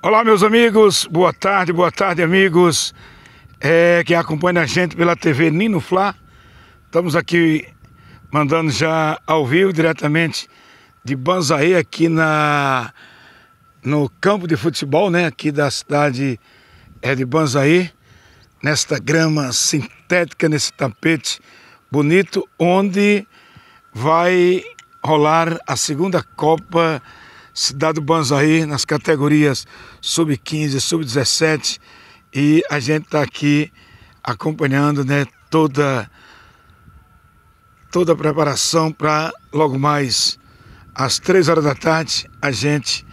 Olá, meus amigos, boa tarde, boa tarde, amigos é, que a gente pela TV Nino Fla. Estamos aqui mandando já ao vivo, diretamente de Banzaê, aqui na, no campo de futebol, né? Aqui da cidade é, de Banzaê, nesta grama sintética, nesse tapete bonito, onde vai rolar a segunda Copa Cidade do aí, nas categorias sub-15, sub-17 e a gente está aqui acompanhando né, toda, toda a preparação para logo mais às três horas da tarde a gente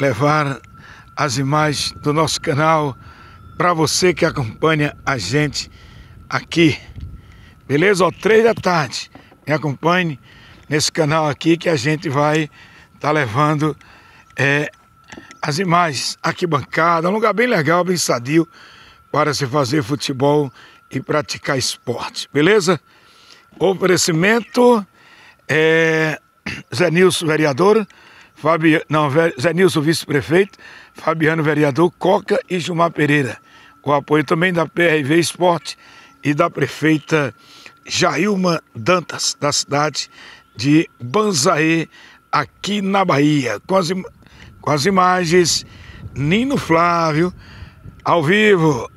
levar as imagens do nosso canal para você que acompanha a gente aqui. Beleza? Ó, três da tarde. Me acompanhe nesse canal aqui que a gente vai está levando é, as imagens aqui bancada um lugar bem legal, bem sadio para se fazer futebol e praticar esporte, beleza? Oferecimento é, Zé Nilson, vereador, Fabi... não, Zé Nilson, vice-prefeito, Fabiano, vereador, Coca e Gilmar Pereira. O apoio também da PRV Esporte e da prefeita Jailma Dantas, da cidade de Banzaê, aqui na Bahia, com as, com as imagens Nino Flávio, ao vivo,